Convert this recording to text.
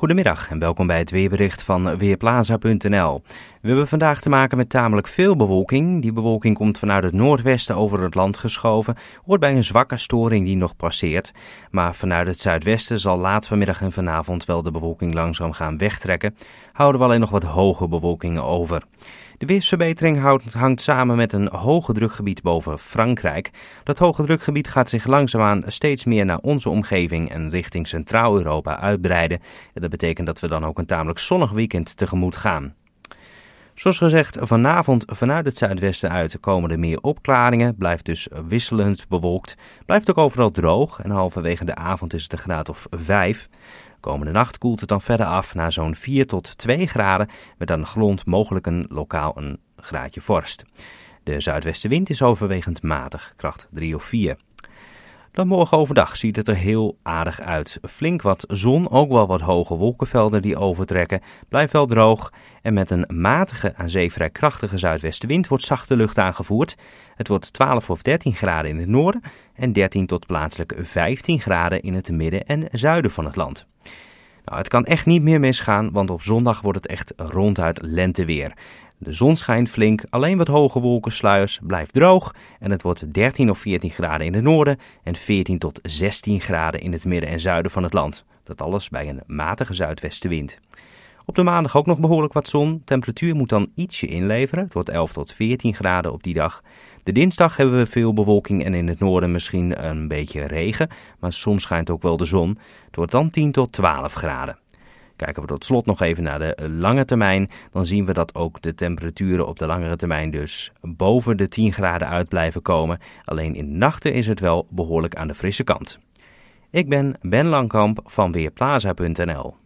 Goedemiddag en welkom bij het weerbericht van Weerplaza.nl. We hebben vandaag te maken met tamelijk veel bewolking. Die bewolking komt vanuit het noordwesten over het land geschoven, hoort bij een zwakke storing die nog passeert. Maar vanuit het zuidwesten zal laat vanmiddag en vanavond wel de bewolking langzaam gaan wegtrekken. Houden we alleen nog wat hoge bewolkingen over. De weersverbetering hangt samen met een hoge drukgebied boven Frankrijk. Dat hoge drukgebied gaat zich langzaamaan steeds meer naar onze omgeving en richting Centraal-Europa uitbreiden. dat betekent dat we dan ook een tamelijk zonnig weekend tegemoet gaan. Zoals gezegd, vanavond vanuit het zuidwesten uit komen er meer opklaringen. Blijft dus wisselend bewolkt. Blijft ook overal droog. En halverwege de avond is het een graad of 5. Komende nacht koelt het dan verder af naar zo'n 4 tot 2 graden. Met aan de grond mogelijk een lokaal een graadje vorst. De zuidwestenwind is overwegend matig, kracht 3 of 4. Dan morgen overdag ziet het er heel aardig uit. Flink wat zon, ook wel wat hoge wolkenvelden die overtrekken. Blijft wel droog. En met een matige aan zee vrij krachtige zuidwestenwind wordt zachte lucht aangevoerd. Het wordt 12 of 13 graden in het noorden en 13 tot plaatselijk 15 graden in het midden en zuiden van het land. Nou, het kan echt niet meer misgaan, want op zondag wordt het echt ronduit lenteweer. De zon schijnt flink, alleen wat hoge wolkensluiers, blijft droog en het wordt 13 of 14 graden in het noorden en 14 tot 16 graden in het midden en zuiden van het land. Dat alles bij een matige zuidwestenwind. Op de maandag ook nog behoorlijk wat zon. Temperatuur moet dan ietsje inleveren. Het wordt 11 tot 14 graden op die dag. De dinsdag hebben we veel bewolking en in het noorden misschien een beetje regen. Maar soms schijnt ook wel de zon. Het wordt dan 10 tot 12 graden. Kijken we tot slot nog even naar de lange termijn, dan zien we dat ook de temperaturen op de langere termijn dus boven de 10 graden uit blijven komen. Alleen in de nachten is het wel behoorlijk aan de frisse kant. Ik ben Ben Langkamp van Weerplaza.nl.